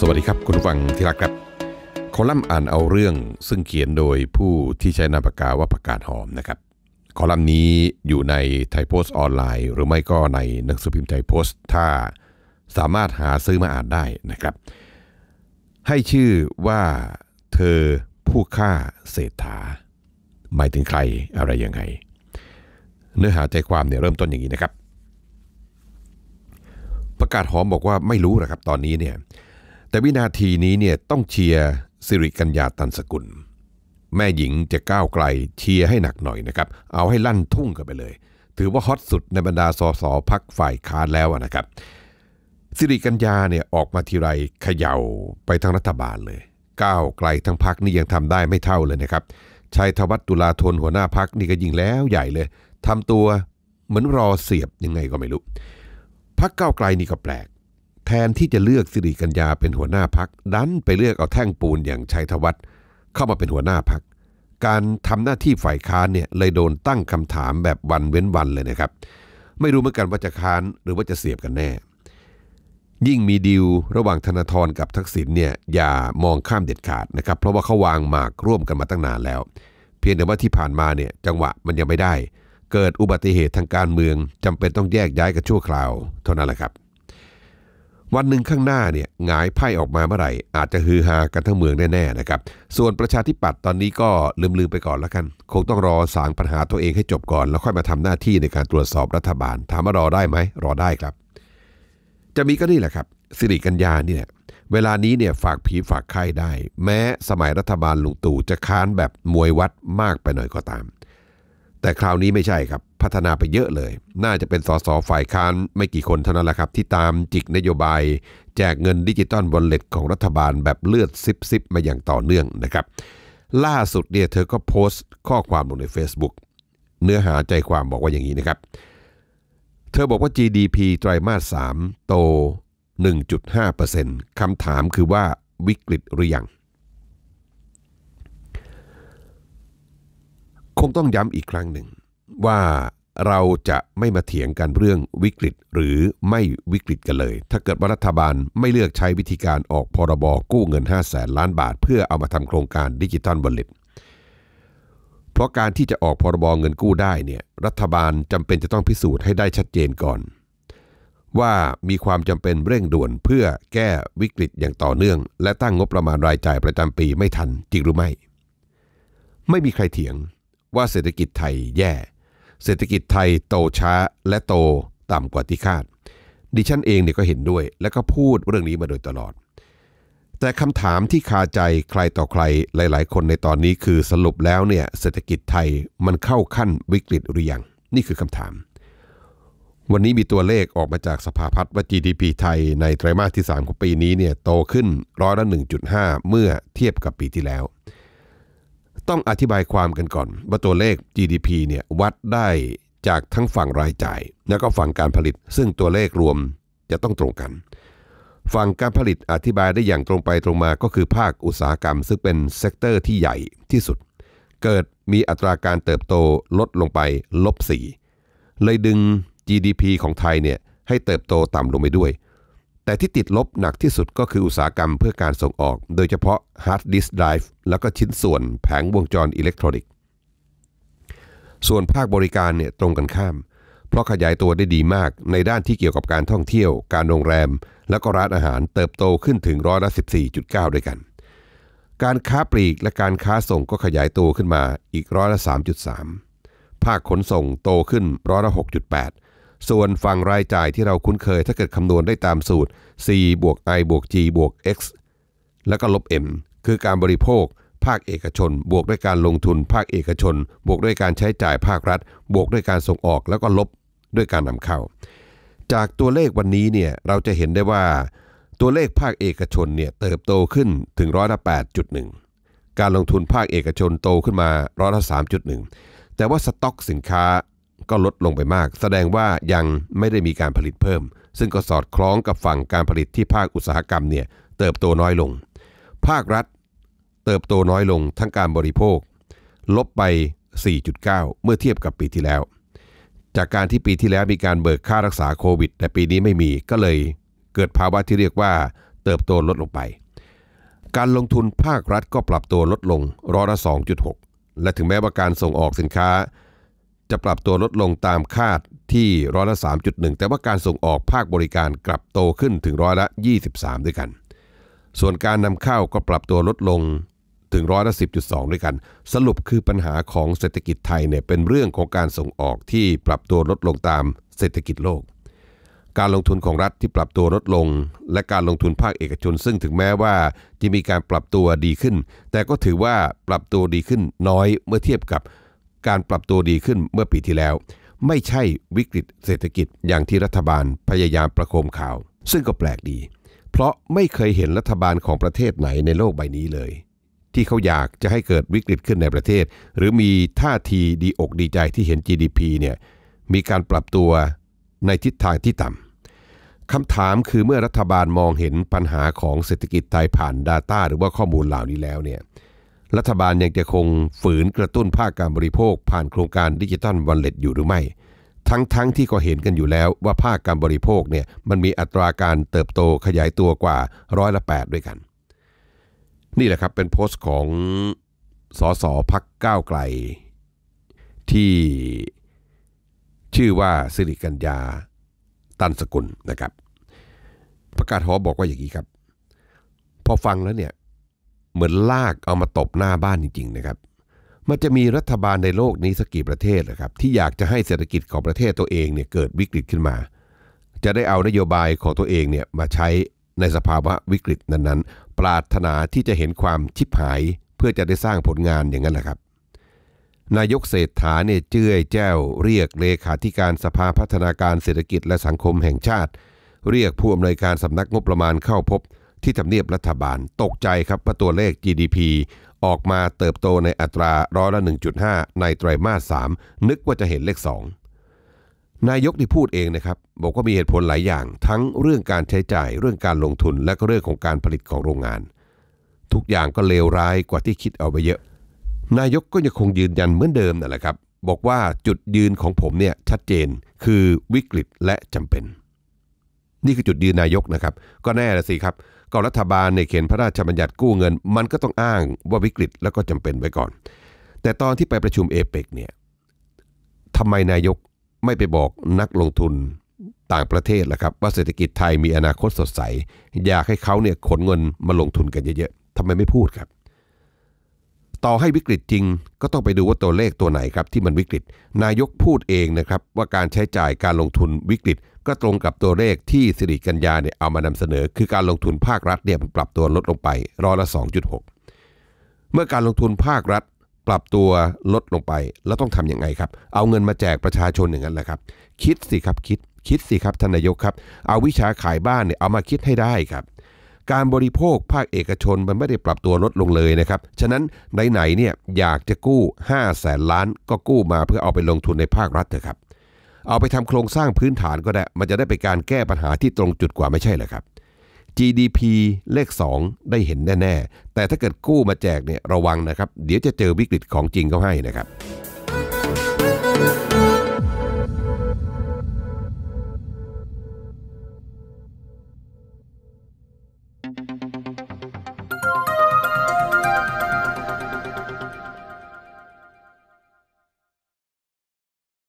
สวัสดีครับ คุณฟังที่รักครับ คอลัมน์อ่านเอาเรื่องซึ่งเขียนโดยผู้ที่ใช้นามปากกาว่าประกาศหอมนะครับ คอลัมน์นี้อยู่ในไทยโพสต์ออนไลน์ หรือไม่ก็ในหนังสือพิมพ์ไทยโพสต์ ถ้าสามารถหาซื้อมาอ่านได้นะครับ ให้ชื่อว่าเธอผู้ฆ่าเศรษฐาหมายถึงใครอะไรยังไงเนื้อหาใจความเนี่ยเริ่มต้นอย่างนี้นะครับ ประกาศหอมบอกว่าไม่รู้นะครับตอนนี้เนี่ยแต่วินาทีนี้เนี่ยต้องเชียร์สิริกัญญาตันสกุล แม่หญิงจะก้าวไกลเชียร์ให้หนักหน่อยนะครับเอาให้ลั่นทุ่งกันไปเลย ถือว่าฮอตสุดในบรรดาสสพักฝ่ายค้านแล้วนะครับสิริกัญญาเนี่ยออกมาทีไรเขย่าไปทางรัฐบาลเลย ก้าวไกลทั้งพักนี่ยังทำได้ไม่เท่าเลยนะครับชัยธวัฒน์ตุลาธนหัวหน้าพักนี่ก็ยิ่งแล้วใหญ่เลย ทำตัวเหมือนรอเสียบยังไงก็ไม่รู้พักก้าวไกลนี่ก็แปลกแทนที่จะเลือกสิริกัญญาเป็นหัวหน้าพักดันไปเลือกเอาแท่งปูนอย่างชัยธวัฒน์เข้ามาเป็นหัวหน้าพัก การทำหน้าที่ฝ่ายค้านเนี่ยเลยโดนตั้งคำถามแบบวันเว้นวันเลยนะครับ ไม่รู้เหมือนกันว่าจะค้านหรือว่าจะเสียบกันแน่ ยิ่งมีดีลระหว่างธนาธรกับทักษิณเนี่ยอย่ามองข้ามเด็ดขาดนะครับ เพราะว่าเขาวางหมากร่วมกันมาตั้งนานแล้ว เพียงแต่ว่าที่ผ่านมาเนี่ยจังหวะมันยังไม่ได้ เกิดอุบัติเหตุทางการเมือง จำเป็นต้องแยกย้ายกันชั่วคราวเท่านั้นแหละครับวันหนึ่งข้างหน้าเนี่ยหงายไพ่ออกมาเมื่อไหร่ อาจจะฮือฮากันทั้งเมืองแน่ๆนะครับ ส่วนประชาธิปัตย์ตอนนี้ก็ลืมๆ ไปก่อนแล้วกัน คงต้องรอสางปัญหาตัวเองให้จบก่อน แล้วค่อยมาทำหน้าที่ในการตรวจสอบรัฐบาล ถามว่ารอได้ไหมรอได้ครับ จะมีก็นี่แหละครับสิริกัญญาเนี่ยเวลานี้เนี่ยฝากผีฝากไข้ได้ แม้สมัยรัฐบาลลุงตู่จะค้านแบบมวยวัดมากไปหน่อยก็ตาม แต่คราวนี้ไม่ใช่ครับพัฒนาไปเยอะเลย น่าจะเป็นสสฝ่ายค้าน ไม่กี่คนเท่านั้นแหละครับที่ตามจิก นโยบาย แจกเงินดิจิตอลบนเล็ตของรัฐบาลแบบเลือดซิบซิบมาอย่างต่อเนื่องนะครับ ล่าสุดเนี่ยเธอก็โพสต์ข้อความลงใน Facebook เนื้อหาใจความบอกว่าอย่างนี้นะครับ เธอบอกว่า GDP ไตรมาส3โต 1.5%คำถามคือว่าวิกฤตหรือยัง คงต้องย้ำอีกครั้งหนึ่งว่าเราจะไม่มาเถียงกันเรื่องวิกฤตหรือไม่วิกฤตกันเลย ถ้าเกิดว่ารัฐบาลไม่เลือกใช้วิธีการออกพรบกู้เงิน5 0 0แสนล้านบาท เพื่อเอามาทำโครงการดิจิทัลบอลลิตเพราะการที่จะออกพรบเงินกู้ได้เนี่ยรัฐบาลจำเป็นจะต้องพิสูจน์ให้ได้ชัดเจนก่อน ว่ามีความจำเป็นเร่งด่วนเพื่อแก้วิกฤตอย่างต่อเนื่อง และตั้งงบประมาณรายจ่ายประจำปีไม่ทันจริงหรือไม่ ไม่มีใครเถียงว่าเศรษฐกิจไทยแย่เศรษฐกิจไทยโตช้า และโตต่ำกว่าที่คาดดิฉันเองเนี่ยก็เห็นด้วยและก็พูดเรื่องนี้มาโดยตลอด แต่คำถามที่คาใจใครต่อใครหลายๆคนในตอนนี้คือสรุปแล้วเนี่ยเศรษฐกิจไทยมันเข้าขั้นวิกฤตหรือยัง นี่คือคำถาม วันนี้มีตัวเลขออกมาจากสภาพัฒน์ว่า GDP ไทยในไตรมาสที่ 3 ของปีนี้เนี่ยโตขึ้นร้อยละ1.5 เมื่อเทียบกับปีที่แล้วต้องอธิบายความกันก่อน ว่าตัวเลข GDP เนี่ยวัดได้จากทั้งฝั่งรายจ่าย และก็ฝั่งการผลิต ซึ่งตัวเลขรวมจะต้องตรงกัน ฝั่งการผลิตอธิบายได้อย่างตรงไปตรงมาก็คือภาคอุตสาหกรรมซึ่งเป็นเซกเตอร์ที่ใหญ่ที่สุด เกิดมีอัตราการเติบโตลดลงไปลบ4เลยดึง GDP ของไทยเนี่ยให้เติบโตต่ำลงไปด้วยแต่ที่ติดลบหนักที่สุดก็คืออุตสาหกรรมเพื่อการส่งออก โดยเฉพาะฮาร์ดดิสก์ไดรฟ์แล้วก็ชิ้นส่วนแผงวงจรอิเล็กทรอนิกส์ ส่วนภาคบริการเนี่ยตรงกันข้าม เพราะขยายตัวได้ดีมาก ในด้านที่เกี่ยวกับการท่องเที่ยว การโรงแรมและก็ร้านอาหารเติบโตขึ้นถึงร้อยละ14.9 ด้วยกัน การค้าปลีกและการค้าส่งก็ขยายตัวขึ้นมาอีกร้อยละ3.3ภาคขนส่งโตขึ้นร้อยละ6.8ส่วนฝั่งรายจ่ายที่เราคุ้นเคยถ้าเกิดคำนวณได้ตามสูตร c บวก i บวก g บวก x แล้วก็ลบ m คือการบริโภคภาคเอกชนบวกด้วยการลงทุนภาคเอกชน บวกด้วยการใช้จ่ายภาครัฐ บวกด้วยการส่งออกแล้วก็ลบด้วยการนำเข้า จากตัวเลขวันนี้เนี่ยเราจะเห็นได้ว่า ตัวเลขภาคเอกชนเนี่ยเติบโตขึ้นถึงร้อยละแปการลงทุนภาคเอกชนโตขึ้นมาร้อยละสาแต่ว่าสต็อกสินค้าก็ลดลงไปมาก แสดงว่ายังไม่ได้มีการผลิตเพิ่ม ซึ่งก็สอดคล้องกับฝั่งการผลิตที่ภาคอุตสาหกรรมเนี่ยเติบโตน้อยลง ภาครัฐเติบโตน้อยลงทั้งการบริโภค ลบไป 4.9 เมื่อเทียบกับปีที่แล้ว จากการที่ปีที่แล้วมีการเบิกค่ารักษาโควิด แต่ปีนี้ไม่มีก็เลยเกิดภาวะที่เรียกว่าเติบโตลดลงไป การลงทุนภาครัฐก็ปรับตัวลดลงร้อยละ 2.6 และถึงแม้ว่าการส่งออกสินค้าจะปรับตัวลดลงตามคาดที่ร้อยละ3.1แต่ว่าการส่งออกภาคบริการกลับโตขึ้นถึงร้อยละ 23 ด้วยกัน ส่วนการนำเข้าก็ปรับตัวลดลงถึงร้อยละ10.2ด้วยกัน สรุปคือปัญหาของเศรษฐกิจไทยเนี่ยเป็นเรื่องของการส่งออกที่ปรับตัวลดลงตามเศรษฐกิจโลก การลงทุนของรัฐที่ปรับตัวลดลงและการลงทุนภาคเอกชนซึ่งถึงแม้ว่าจะมีการปรับตัวดีขึ้น แต่ก็ถือว่าปรับตัวดีขึ้นน้อยเมื่อเทียบกับการปรับตัวดีขึ้นเมื่อปีที่แล้ว ไม่ใช่วิกฤตเศรษฐกิจอย่างที่รัฐบาลพยายามประโคมข่าว ซึ่งก็แปลกดี เพราะไม่เคยเห็นรัฐบาลของประเทศไหนในโลกใบนี้เลย ที่เขาอยากจะให้เกิดวิกฤตขึ้นในประเทศ หรือมีท่าทีดีอกดีใจที่เห็น GDP เนี่ยมีการปรับตัวในทิศทางที่ต่ำคำถามคือเมื่อรัฐบาลมองเห็นปัญหาของเศรษฐกิจไทยผ่าน Data หรือว่าข้อมูลเหล่านี้แล้วเนี่ยรัฐบาลยังจะคงฝืนกระตุ้นภาคการบริโภคผ่านโครงการดิจิตอลวันเล็ตอยู่หรือไม่ ทั้งๆทที่ก็เห็นกันอยู่แล้วว่าภาคการบริโภคเนี่ยมันมีอัตราการเติบโตขยายตัวกว่าร้อยละ 8 ด้วยกัน นี่แหละครับเป็นโพสต์ของสสพักก้าวไกล ที่ ชื่อว่าสิริกัญญาตันสกุลนะครับ ประกาศหอบอกว่าอย่างนี้ครับ พอฟังแล้วเนี่ยเหมือนลากเอามาตบหน้าบ้านจริงๆ นะครับ มันจะมีรัฐบาลในโลกนี้สักกี่ประเทศนะครับ ที่อยากจะให้เศรษฐกิจของประเทศตัวเองเนี่ยเกิดวิกฤตขึ้นมา จะได้เอานโยบายของตัวเองเนี่ยมาใช้ในสภาวะวิกฤตนั้น ๆปรารถนาที่จะเห็นความชิบหายเพื่อจะได้สร้างผลงานอย่างนั้นแหละครับ นายกเศรษฐาเนี่ยเจ้ยแจ้วเรียกเลขาธิการสภาพัฒนาการเศรษฐกิจและสังคมแห่งชาติ เรียกผู้อำนวยการสำนักงบประมาณเข้าพบที่ทำเนียบรัฐบาลตกใจครับว่าตัวเลข GDP ออกมาเติบโตในอัตราร้อยละ1.5 ในไตรมาส3นึกว่าจะเห็นเลข2นายกที่พูดเองนะครับบอกว่ามีเหตุผลหลายอย่างทั้งเรื่องการใช้จ่ายเรื่องการลงทุนและก็เรื่องของการผลิตของโรงงาน ทุกอย่างก็เลวร้ายกว่าที่คิดเอาไปเยอะ นายกก็ยังคงยืนยันเหมือนเดิมนั่นแหละครับ บอกว่าจุดยืนของผมเนี่ยชัดเจนคือวิกฤตและจำเป็นนี่คือจุดยืนนายกนะครับ ก็แน่ละสิครับก็รัฐบาลในเขียนพระราชบัญญัติกู้เงิน มันก็ต้องอ้างว่าวิกฤตแล้วก็จำเป็นไว้ก่อน แต่ตอนที่ไปประชุมเอเปกเนี่ยทำไมนายกไม่ไปบอกนักลงทุนต่างประเทศล่ะครับว่าเศรษฐกิจไทยมีอนาคตสดใส อยากให้เขาเนี่ยขนเงินมาลงทุนกันเยอะๆทำไมไม่พูดครับต่อให้วิกฤตจริงก็ต้องไปดูว่าตัวเลขตัวไหนครับที่มันวิกฤตนายกพูดเองนะครับ ว่าการใช้จ่ายการลงทุนวิกฤต ก็ตรงกับตัวเลขที่สิริกัญญาเนี่ยเอามานำเสนอ คือการลงทุนภาครัฐเนี่ยปรับตัวลดลงไปร้อยละ 2.6 เมื่อการลงทุนภาครัฐปรับตัวลดลงไปแล้วต้องทำยังไงครับ เอาเงินมาแจกประชาชนอย่างนั้นแหละครับ คิดสิครับคิดคิดสิครับทนายกครับเอาวิชาขายบ้านเนี่ยเอามาคิดให้ได้ครับการบริโภคภาคเอกชนมันไม่ได้ปรับตัวลดลงเลยนะครับ ฉะนั้น ไหนๆเนี่ยอยากจะกู้ 5 0 0แสนล้านก็กู้มาเพื่อเอาไปลงทุนในภาครัฐเถอะครับ เอาไปทำโครงสร้างพื้นฐานก็ได้ มันจะได้เป็นการแก้ปัญหาที่ตรงจุดกว่าไม่ใช่เหรอครับ GDP เลข 2 ได้เห็นแน่ ๆ แต่ถ้าเกิดกู้มาแจกเนี่ยระวังนะครับ เดี๋ยวจะเจอวิกฤตของจริงเขาให้นะครับ